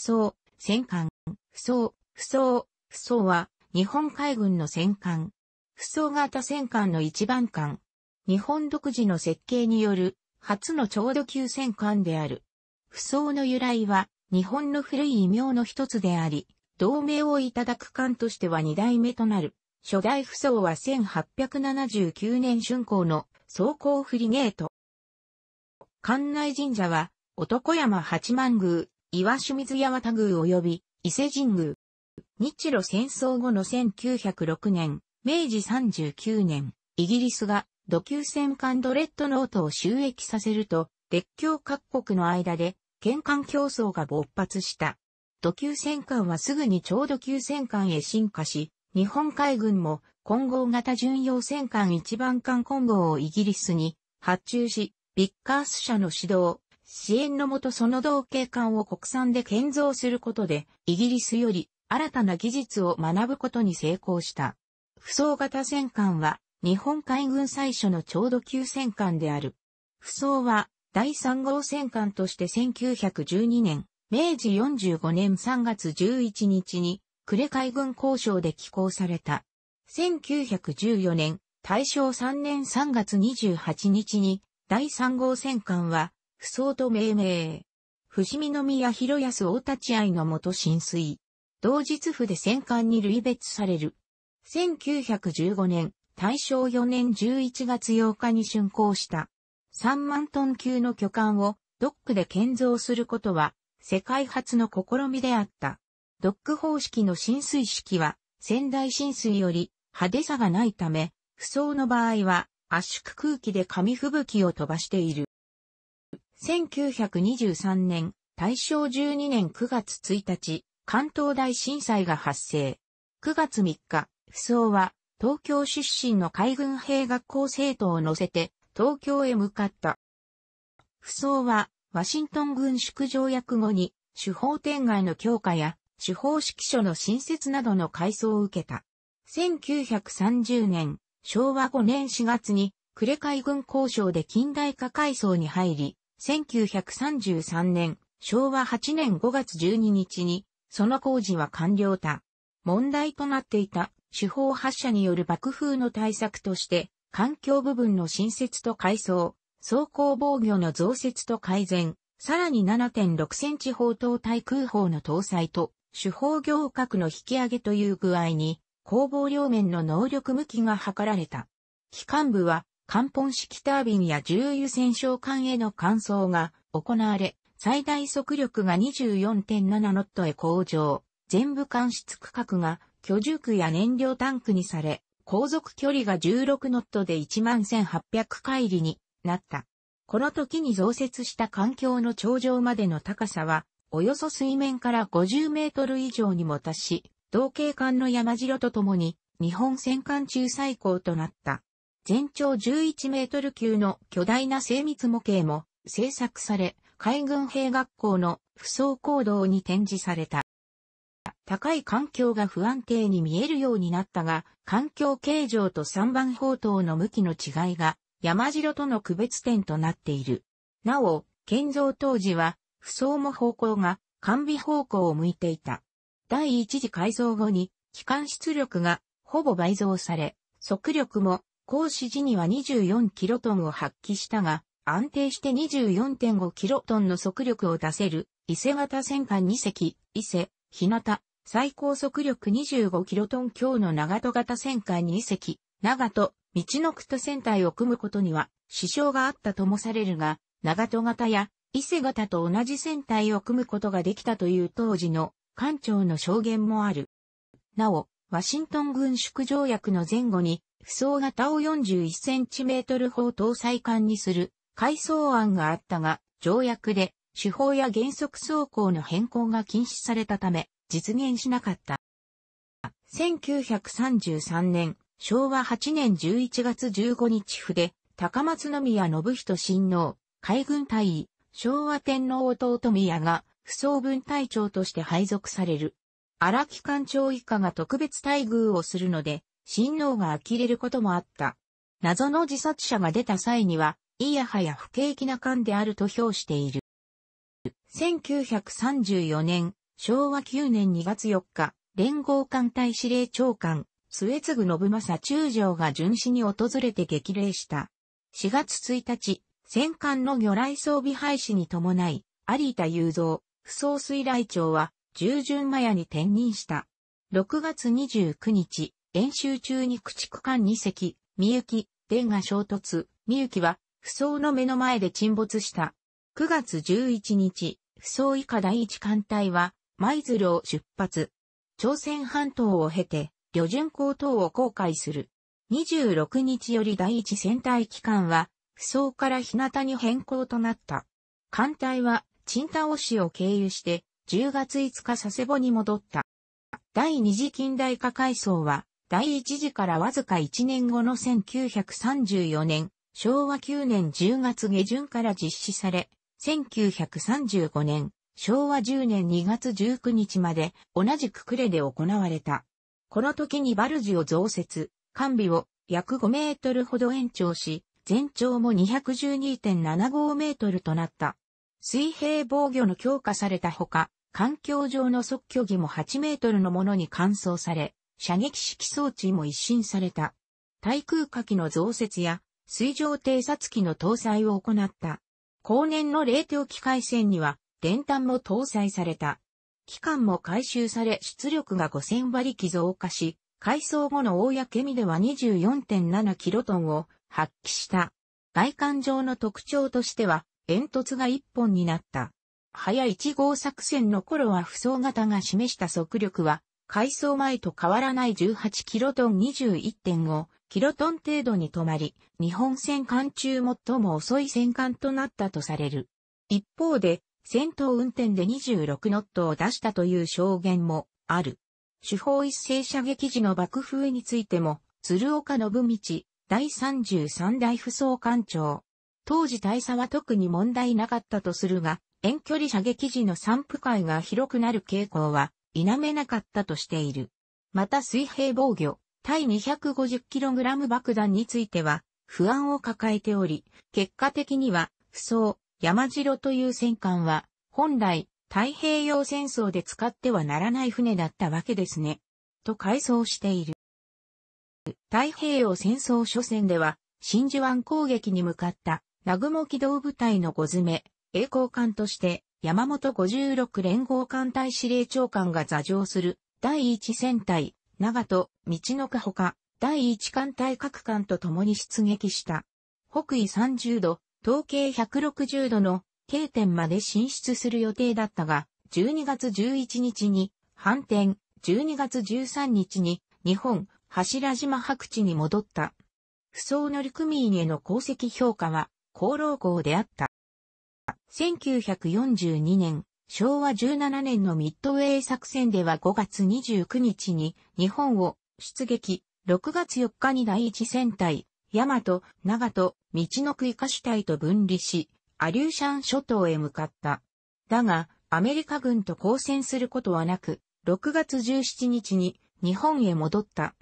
不装、戦艦、不装、不装、不装は、日本海軍の戦艦。不装型戦艦の一番艦。日本独自の設計による、初の長度級戦艦である。不装の由来は、日本の古い異名の一つであり、同盟をいただく艦としては二代目となる。初代不装は1879年春光の装甲フリゲート。館内神社は、男山八幡宮、岩清水八幡宮及び伊勢神宮。日露戦争後の1906年、明治39年、イギリスが土球戦艦ドレッドノートを収益させると、列強各国の間で、県関競争が勃発した。土球戦艦はすぐに超土球戦艦へ進化し、日本海軍も混合型巡洋戦艦一番艦混合をイギリスに発注し、ビッカース社の指導、支援のもとその同型艦を国産で建造することで、イギリスより新たな技術を学ぶことに成功した。不装型戦艦は、日本海軍最初のちょうど級戦艦である。不装は、第3号戦艦として1912年、明治45年3月11日に、呉海軍交渉で寄港された。1914年、大正3年3月28日に、第3号戦艦は、不相と命名。伏見宮広康大立ち合いのもと浸水。同日府で戦艦に類別される。1915年、大正4年11月8日に竣工した。3万トン級の巨艦をドックで建造することは世界初の試みであった。ドック方式の浸水式は仙台浸水より派手さがないため、不相の場合は圧縮空気で紙吹雪を飛ばしている。1923年、大正12年9月1日、関東大震災が発生。9月3日、不相は、東京出身の海軍兵学校生徒を乗せて、東京へ向かった。不相は、ワシントン軍縮条約後に、手法展外の強化や、手法指揮所の新設などの改装を受けた。1930年、昭和5年4月に、呉海軍交渉で近代化改装に入り、1933年、昭和8年5月12日に、その工事は完了た。問題となっていた、手法発射による爆風の対策として、環境部分の新設と改装、走行防御の増設と改善、さらに7.6センチ砲塔対空砲の搭載と、手法行革の引き上げという具合に、工房両面の能力向きが図られた。機関部は、関本式タービンや重油戦昇艦への換装が行われ、最大速力が24.7ノットへ向上。全部間質区画が居住区や燃料タンクにされ、航続距離が16ノットで11,800回里になった。この時に増設した環境の頂上までの高さは、およそ水面から50メートル以上にも達し、同型艦の山城とともに、日本戦艦中最高となった。全長11メートル級の巨大な精密模型も製作され、海軍兵学校の不装行動に展示された。高い環境が不安定に見えるようになったが、環境形状と3番砲塔の向きの違いが山城との区別点となっている。なお、建造当時は、不装も方向が完備方向を向いていた。第一次改造後に、機関出力がほぼ倍増され、速力も行使時には24キロトンを発揮したが、安定して24.5キロトンの速力を出せる、伊勢型戦艦2隻、伊勢、日向、最高速力25キロトン強の長戸型戦艦2隻、長戸、道のくと船体を組むことには、支障があったともされるが、長戸型や伊勢型と同じ船体を組むことができたという当時の艦長の証言もある。なお、ワシントン軍縮条約の前後に不層型を 41cm 砲搭載艦にする改装案があったが、条約で手法や原則走行の変更が禁止されたため、実現しなかった。1933年、昭和8年11月15日筆、高松宮信人親王、海軍大尉、昭和天皇弟宮が、不装分隊長として配属される。荒木艦長以下が特別待遇をするので、親王が呆れることもあった。謎の自殺者が出た際には、いやはや不景気な感であると評している。1934年、昭和9年2月4日、連合艦隊司令長官、末継信政中将が巡視に訪れて激励した。4月1日、戦艦の魚雷装備廃止に伴い、有田雄三、不総水雷長は、従順麻屋に転任した。6月29日、演習中に駆逐艦2隻、みゆき、電が衝突、みゆきは、不走の目の前で沈没した。9月11日、不走以下第一艦隊は、舞鶴を出発。朝鮮半島を経て、旅順港等を航海する。26日より第一戦隊機関は、不走から日向に変更となった。艦隊は、チンタオ市を経由して、10月5日佐世保に戻った。第二次近代化階層は、第一次からわずか1年後の1934年、昭和9年10月下旬から実施され、1935年、昭和10年2月19日まで同じく呉で行われた。この時にバルジを増設、完備を約5メートルほど延長し、全長も212.75メートルとなった。水平防御の強化されたほか、環境上の即距儀も8メートルのものに換装され、射撃式装置も一新された。対空火器の増設や水上偵察機の搭載を行った。後年の冷凍機械船には電炭も搭載された。機関も回収され出力が5000馬力増加し、改装後の大けみでは24.7キロトンを発揮した。外観上の特徴としては、煙突が一本になった。早1号作戦の頃は不走型が示した速力は改装前と変わらない18キロトン21.5キロトン程度に止まり、日本戦艦中最も遅い戦艦となったとされる。一方で、戦闘運転で26ノットを出したという証言もある。主砲一斉射撃時の爆風についても、鶴岡信道、第33大副総艦長。当時大佐は特に問題なかったとするが、遠距離射撃時の散布会が広くなる傾向は否めなかったとしている。また水平防御、対 250kg 爆弾については、不安を抱えており、結果的には、不装、山城という戦艦は、本来、太平洋戦争で使ってはならない船だったわけですね。と回想している。太平洋戦争初戦では、真珠湾攻撃に向かった、南雲機動部隊の5詰め、栄光艦として、山本56連合艦隊司令長官が座上する第1戦隊、長門、道のかほか、第1艦隊各艦と共に出撃した。北緯30度、東経160度の K 点まで進出する予定だったが、12月11日に反転、12月13日に日本柱島白地に戻った。不走乗組員への功績評価は、功労校であった。1942年、昭和17年のミッドウェー作戦では5月29日に日本を出撃、6月4日に第一戦隊、大和、長戸、道の区医科主体と分離し、アリューシャン諸島へ向かった。だが、アメリカ軍と交戦することはなく、6月17日に日本へ戻った。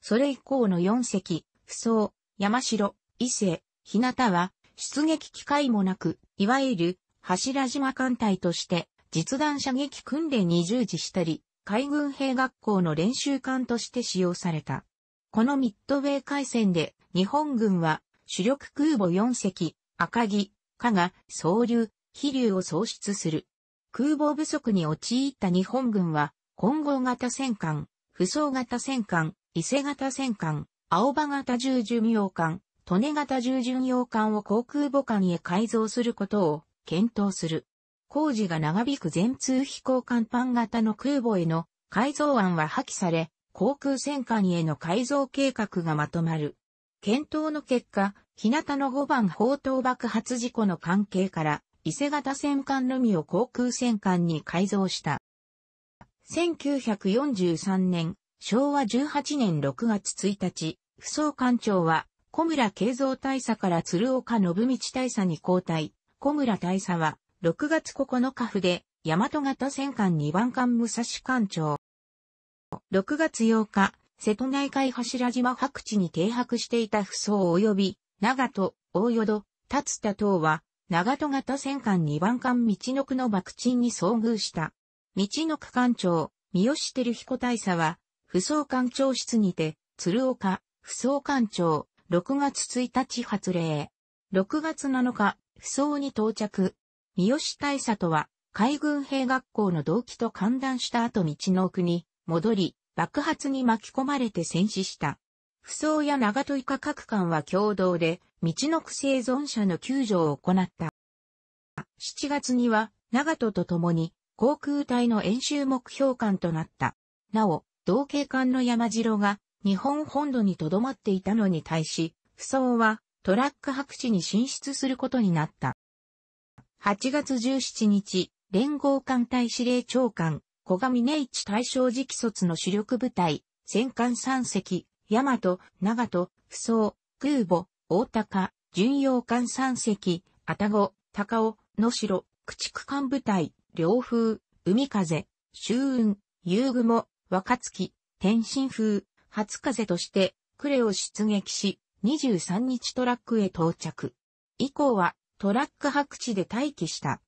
それ以降の4隻、不走、山城、伊勢、日向は出撃機会もなくいわゆる柱島艦隊として実弾射撃訓練に従事したり、海軍兵学校の練習艦として使用された。このミッドウェー海戦で日本軍は主力空母4隻、赤城、加賀、総流、飛竜を創出する。空母不足に陥った日本軍は、混合型戦艦、不装型戦艦、伊勢型戦艦、青葉型重寿命艦、利根型従巡洋艦を航空母艦へ改造することを検討する。工事が長引く全通飛行艦艦型の空母への改造案は破棄され、航空戦艦への改造計画がまとまる。検討の結果、日向の5番砲塔爆発事故の関係から、伊勢型戦艦のみを航空戦艦に改造した。1943年、昭和18年6月1日、副総艦長は小村慶三大佐から鶴岡信道大佐に交代。小村大佐は、6月9日府で、大和型戦艦2番艦武蔵艦長。6月8日、瀬戸内海柱島白地に停泊していた不装及び、長戸、大淀、達田等は、長戸型戦艦2番艦道の区の爆沈に遭遇した。道の区艦長、三好照彦大佐は、不装艦長室にて、鶴岡、不装艦長、6月1日発令。6月7日、不走に到着。三好大佐とは、海軍兵学校の動機と勘談した後道の奥に戻り、爆発に巻き込まれて戦死した。不走や長戸以下各館は共同で、道の区生存者の救助を行った。7月には、長戸と共に、航空隊の演習目標艦となった。なお、同系艦の山城が日本本土に留まっていたのに対し、不走はトラック白地に進出することになった。8月17日、連合艦隊司令長官、小上根一大正直卒の主力部隊、戦艦三隻、大和、長門、不走、空母、大高、巡洋艦三隻、たご、高尾、野城、駆逐艦部隊、両風、海風、周雲、遊雲、若月、天津風、初風として、クレを出撃し、23日トラックへ到着。以降は、トラック白地で待機した。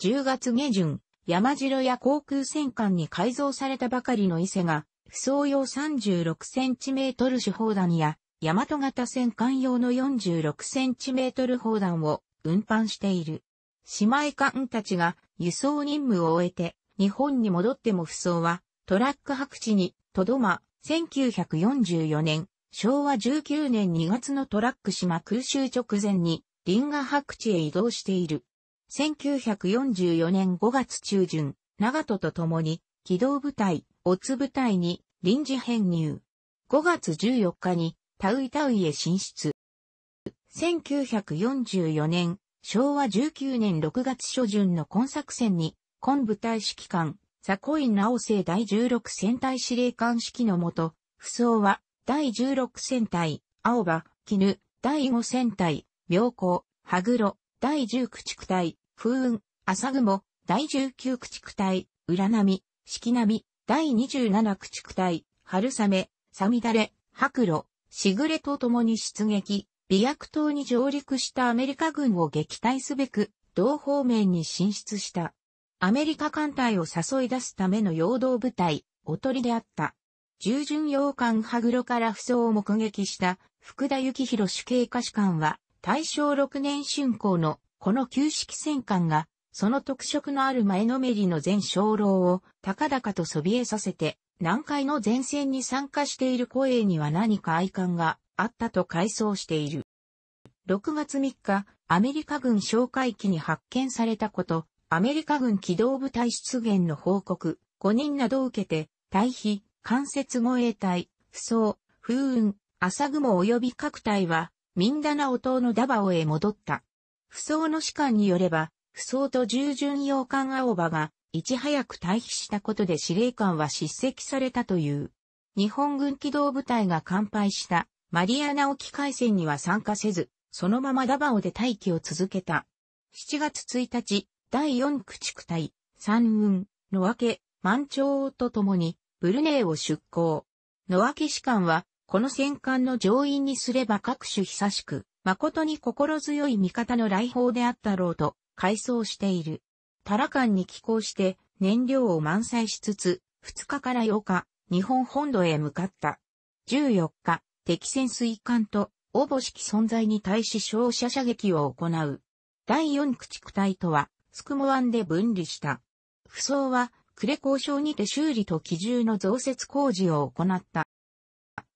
10月下旬、山城や航空戦艦に改造されたばかりの伊勢が、不装用 36cm 手砲弾や、大和型戦艦用の 46cm 砲弾を運搬している。姉妹艦たちが輸送任務を終えて、日本に戻っても不装は、トラック白地に、とどま、1944年、昭和19年2月のトラック島空襲直前に、リンガ白地へ移動している。1944年5月中旬、長戸と共に、機動部隊、オツ部隊に臨時編入。5月14日に、タウイタウイへ進出。1944年、昭和19年6月初旬の今作戦に、今部隊指揮官、コイン直生第16戦隊司令官指揮のもと、不走は、第16戦隊、青葉、絹、第5戦隊、妙高、羽黒、第10駆逐隊、風雲、朝雲、第19駆逐隊、浦波、四季波、第27駆逐隊、春雨、サミダレ、白露、しぐれと共に出撃、美薬島に上陸したアメリカ軍を撃退すべく、同方面に進出した。アメリカ艦隊を誘い出すための陽動部隊、おとりであった。従順洋艦羽黒から不走を目撃した福田幸宏主計下士官は、大正6年春行のこの旧式戦艦が、その特色のある前のめりの全鐘楼を高々とそびえさせて、南海の前線に参加している古英には何か愛感があったと回想している。6月3日、アメリカ軍哨戒機に発見されたこと、アメリカ軍機動部隊出現の報告、5人などを受けて、退避、関節護衛隊、不装、風雲、朝雲及び各隊は、ミンダナオ島のダバオへ戻った。不装の士官によれば、不装と従順洋艦青葉が、いち早く退避したことで司令官は叱責されたという。日本軍機動部隊が乾杯したマリアナ沖海戦には参加せず、そのままダバオで待機を続けた。7月1日、第四駆逐隊、三軍、野分け、満潮と共に、ブルネーを出港。野分け士官は、この戦艦の乗員にすれば各種久しく、誠に心強い味方の来訪であったろうと、回想している。タランに寄港して、燃料を満載しつつ、2日から8日、日本本土へ向かった。14日、敵潜水艦と、応募式存在に対し照射射撃を行う。第四駆逐隊とは、宿毛湾で分離した。扶桑は、呉交渉にて修理と機銃の増設工事を行った。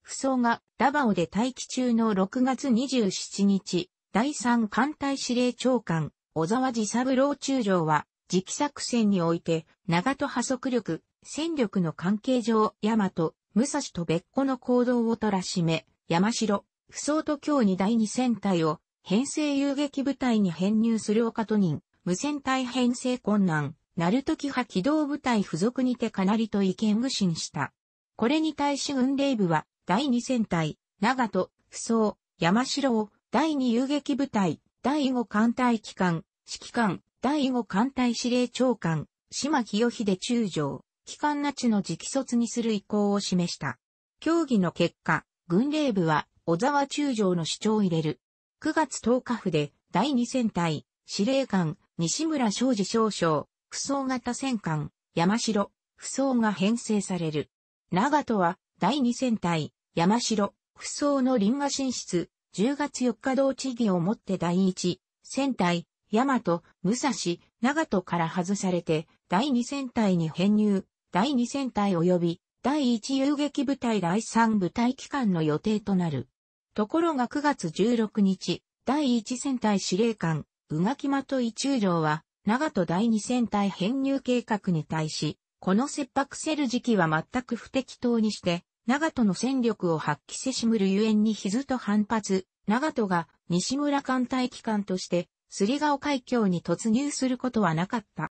扶桑がダバオで待機中の6月27日、第3艦隊司令長官、小沢寺三郎中将は、次期作戦において、長戸破足力、戦力の関係上、大和、武蔵と別個の行動をとらしめ、山城、不相と京に第二戦隊を、編成遊撃部隊に編入する岡都人。無線隊編成困難、ナルトキ派機動部隊付属にてかなりと意見具信した。これに対し軍令部は、第二戦隊、長戸、不装、山城を、第二遊撃部隊、第五艦隊機関、指揮官、第五艦隊司令長官、島清秀中将、機関那智の直卒にする意向を示した。協議の結果、軍令部は、小沢中将の主張を入れる。9月10日府で、第二戦隊、司令官、西村昌司少将、不装型戦艦、山城、不装が編成される。長門は、第二戦隊、山城、不装の輪河進出、10月4日同地義をもって第一、戦隊、大和、武蔵、長門から外されて、第二戦隊に編入、第二戦隊及び、第一遊撃部隊第三部隊機関の予定となる。ところが9月16日、第一戦隊司令官、宇垣間伊中将は、長門第二戦隊編入計画に対し、この切迫せる時期は全く不適当にして、長門の戦力を発揮せしむるゆえんにひずと反発、長門が西村艦隊機関として、すりがお海峡に突入することはなかった。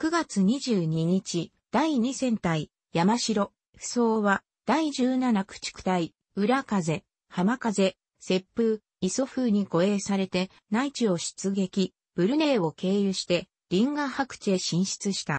9月22日、第2戦隊、山城、不相は、第17駆逐隊、裏風、浜風、接風、イソに護衛されて、内地を出撃、ブルネイを経由して、リンガ白地へ進出した。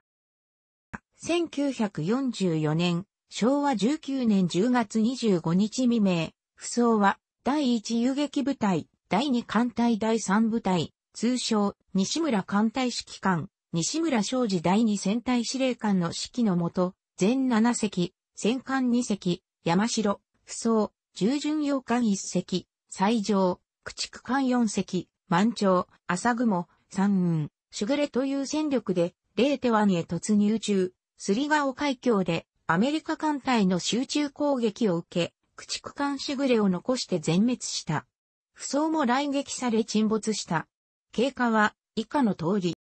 1944年、昭和19年10月25日未明、不走は、第1遊撃部隊、第2艦隊第3部隊、通称、西村艦隊指揮官、西村昌司第2戦隊司令官の指揮のもと、全7隻、戦艦2隻、山城、不走、従巡洋艦1隻、最上、駆逐艦4隻、満潮、朝雲、三雲、しぐれという戦力で、レーテ湾へ突入中、スリガオ海峡で、アメリカ艦隊の集中攻撃を受け、駆逐艦しぐれを残して全滅した。不走も来撃され沈没した。経過は、以下の通り。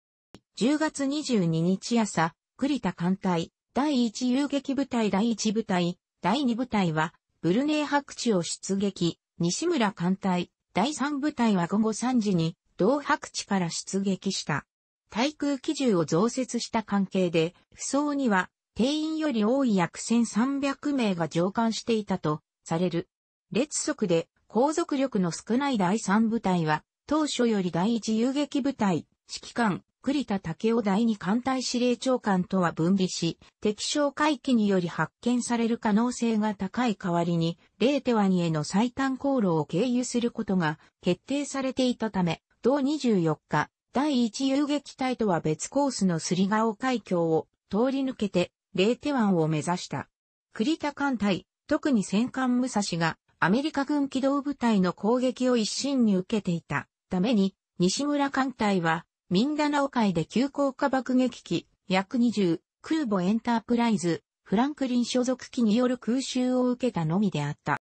10月22日朝、栗田艦隊、第1遊撃部隊第1部隊、第2部隊は、ブルネイ白地を出撃、西村艦隊、第3部隊は午後3時に、同白地から出撃した。対空機銃を増設した関係で、不装には、定員より多い約1300名が乗艦していたと、される。列速で、航続力の少ない第3部隊は、当初より第1遊撃部隊、指揮官、栗田武雄第二艦隊司令長官とは分離し、敵将回帰により発見される可能性が高い代わりに、レーテワニへの最短航路を経由することが決定されていたため、同24日、第一遊撃隊とは別コースのすりオ海峡を通り抜けて、レーテ湾を目指した。栗田艦隊、特に戦艦武蔵が、アメリカ軍機動部隊の攻撃を一身に受けていたために、西村艦隊は、ミンダナオ海で急降下爆撃機、約20、空母エンタープライズ、フランクリン所属機による空襲を受けたのみであった。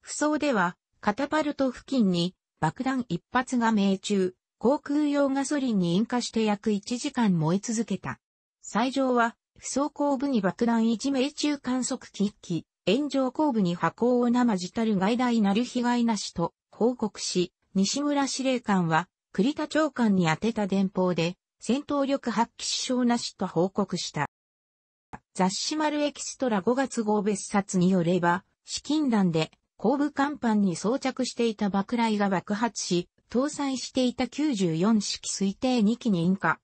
不走では、カタパルト付近に爆弾一発が命中、航空用ガソリンに引火して約1時間燃え続けた。最上は、不走後部に爆弾一命中観測機器、炎上後部に箱を生じたる外大なる被害なしと報告し、西村司令官は栗田長官に宛てた電報で、戦闘力発揮支障なしと報告した。雑誌丸エキストラ5月号別冊によれば、資金弾で後部甲板に装着していた爆雷が爆発し、搭載していた94式推定2機に引火。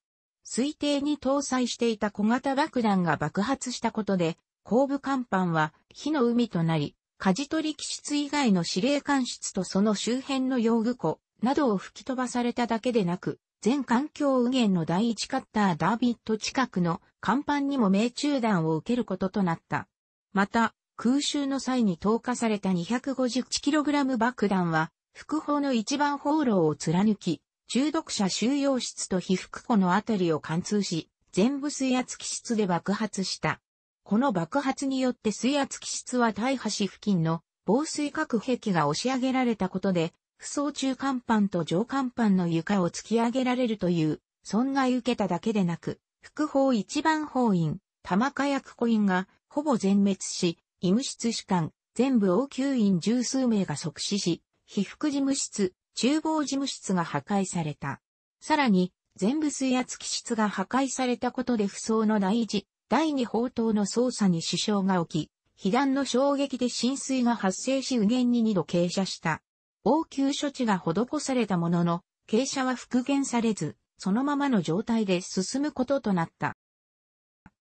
推定に搭載していた小型爆弾が爆発したことで、後部甲板は火の海となり、舵取り機室以外の司令官室とその周辺の用具庫、などを吹き飛ばされただけでなく、全環境右舷の第一カッターダービット近くの甲板にも命中弾を受けることとなった。また、空襲の際に投下された 251kg 爆弾は、副砲の一番放浪を貫き、中毒者収容室と被服庫のあたりを貫通し、全部水圧気室で爆発した。この爆発によって水圧気室は大破し付近の防水核壁が押し上げられたことで、扶桑中甲板と上甲板の床を突き上げられるという損害受けただけでなく、副法一番法院、玉火薬庫院がほぼ全滅し、医務室士官、全部応急院十数名が即死し、被服事務室、厨房事務室が破壊された。さらに、全部水圧気室が破壊されたことで不相の第一、第二砲塔の操作に支障が起き、被弾の衝撃で浸水が発生し右舷に2度傾斜した。応急処置が施されたものの、傾斜は復元されず、そのままの状態で進むこととなった。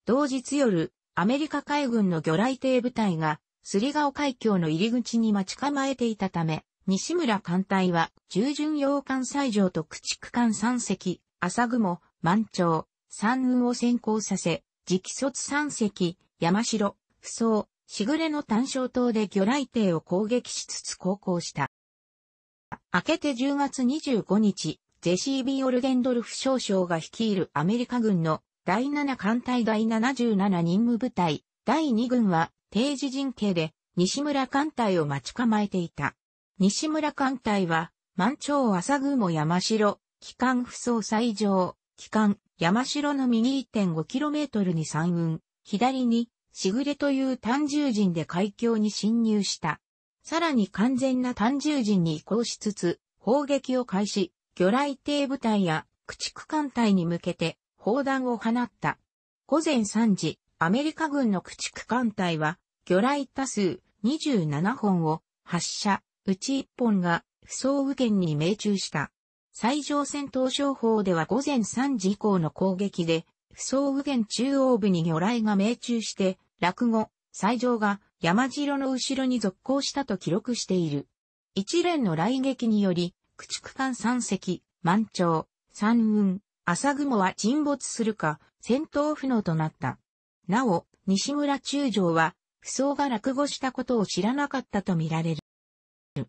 同日夜、アメリカ海軍の魚雷艇部隊が、すり顔海峡の入り口に待ち構えていたため、西村艦隊は、従順洋艦斎上と駆逐艦3隻、朝雲、満潮、三雲を先行させ、直卒3隻、山城、不走、しぐれの単勝島で魚雷艇を攻撃しつつ航行した。明けて10月25日、ジェシー・ビー・オルデンドルフ少将が率いるアメリカ軍の第7艦隊第77任務部隊、第2軍は定時陣形で西村艦隊を待ち構えていた。西村艦隊は満潮朝雲山城、機関不走最上、機関山城の右 1.5km に3軍、左にしぐれという単重陣で海峡に侵入した。さらに完全な単獣人に移行しつつ、砲撃を開始、魚雷艇部隊や駆逐艦隊に向けて砲弾を放った。午前3時、アメリカ軍の駆逐艦隊は、魚雷多数27本を発射、うち1本が不相雨圏に命中した。最上戦闘商法では午前3時以降の攻撃で、不相雨圏中央部に魚雷が命中して、落語、最上が山城の後ろに続行したと記録している。一連の雷撃により、駆逐艦三隻、満潮、三雲、朝雲は沈没するか、戦闘不能となった。なお、西村中将は、不相が落語したことを知らなかったとみられる。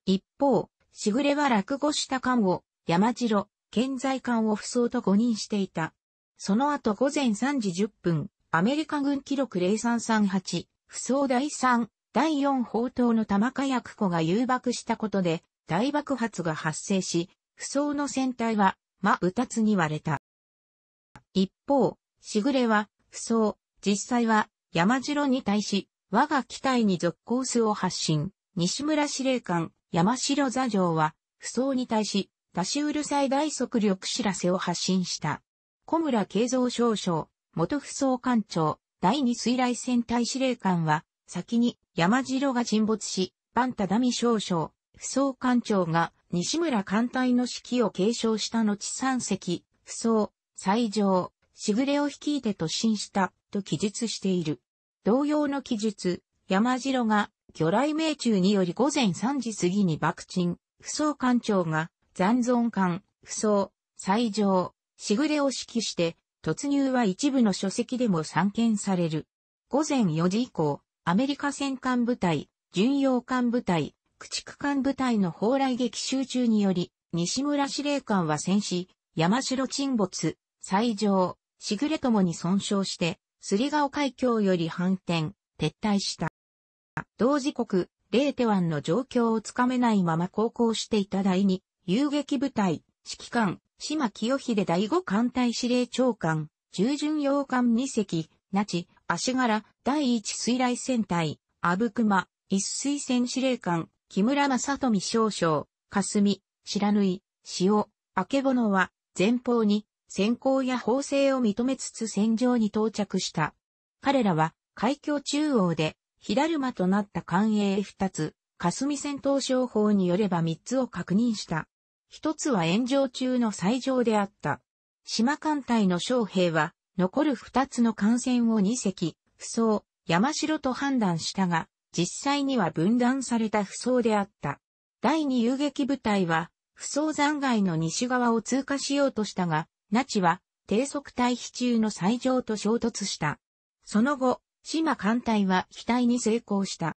一方、しぐれは落語した艦を、山城、健在艦を不相と誤認していた。その後午前3時10分、アメリカ軍記録0338、不相第3、第4砲塔の玉火薬庫が誘爆したことで大爆発が発生し、不相の船体は、ま、二つに割れた。一方、しぐれは、不相、実際は、山城に対し、我が機体に続行数を発信。西村司令官、山城座城は、不相に対し、出しうるさい大速力知らせを発信した。小村慶三少将、元不相艦長、第二水雷戦隊司令官は、先に山城が沈没し、バンタダミ少将、不装艦長が西村艦隊の指揮を継承した後三隻、不装、最上、しぐれを率いて突進したと記述している。同様の記述、山城が魚雷命中により午前3時過ぎに爆沈、不装艦長が残存艦、不装、最上、しぐれを指揮して突入は一部の書籍でも散見される。午前4時以降、アメリカ戦艦部隊、巡洋艦部隊、駆逐艦部隊の砲雷撃集中により、西村司令官は戦死、山城沈没、西場しぐれともに損傷して、すりがお海峡より反転、撤退した。同時刻、レーテ湾の状況をつかめないまま航行していた第二、遊撃部隊、指揮官、島清秀第五艦隊司令長官、従順洋艦2隻、那智、足柄、第一水雷戦隊、阿武隈、一水戦司令官、木村正富少将、霞、白縫、塩、明けぼのは、前方に、先行や法制を認めつつ戦場に到着した。彼らは、海峡中央で、火だるまとなった艦営二つ、霞戦闘商法によれば三つを確認した。一つは炎上中の最上であった。島艦隊の将兵は、残る二つの艦船を二隻、不装、山城と判断したが、実際には分断された不装であった。第二遊撃部隊は、不装残骸の西側を通過しようとしたが、那智は、低速退避中の最上と衝突した。その後、島艦隊は機体に成功した。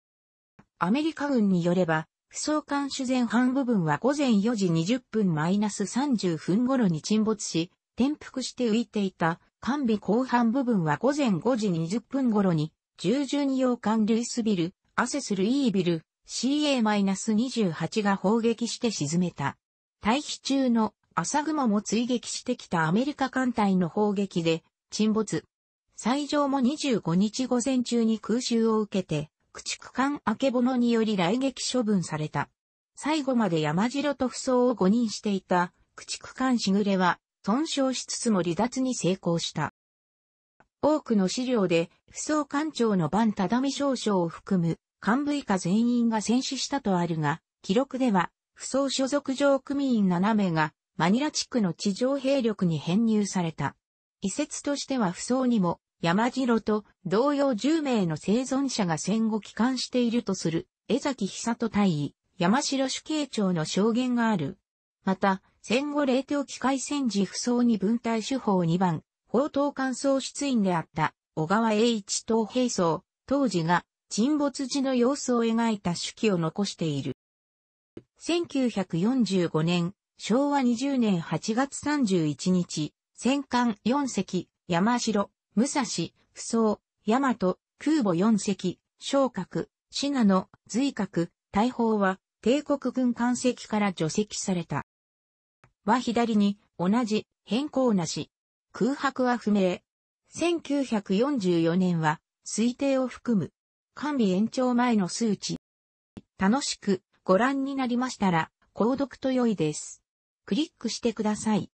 アメリカ軍によれば、不相関主前半部分は午前4時20分マイナス30分頃に沈没し、転覆して浮いていた、完備後半部分は午前5時20分頃に、従順洋艦ルイスビル、アセスルイービル、CA-28 が砲撃して沈めた。退避中の朝雲も追撃してきたアメリカ艦隊の砲撃で沈没。最上も25日午前中に空襲を受けて駆逐艦あけぼのにより来撃処分された。最後まで山城と不装を誤認していた駆逐艦しぐれは、損傷しつつも離脱に成功した。多くの資料で、不装艦長の番忠美少将を含む、幹部以下全員が戦死したとあるが、記録では、不装所属上組員7名が、マニラ地区の地上兵力に編入された。遺説としては不装にも、山城と同様10名の生存者が戦後帰還しているとする江崎久人大尉、山城主計長の証言がある。また、戦後冷凍機械戦時不走に分隊手法2番、砲塔乾燥出員であった小川栄一等兵曹、当時が沈没時の様子を描いた手記を残している。1945年、昭和20年8月31日、戦艦4隻、山城、武蔵、不走、大和、空母四隻、昇格、信濃、随格、大砲は、帝国軍艦籍から除籍された。は左に、同じ、変更なし。空白は不明。1944年は、推定を含む、完備延長前の数値。楽しくご覧になりましたら、購読と良いです。クリックしてください。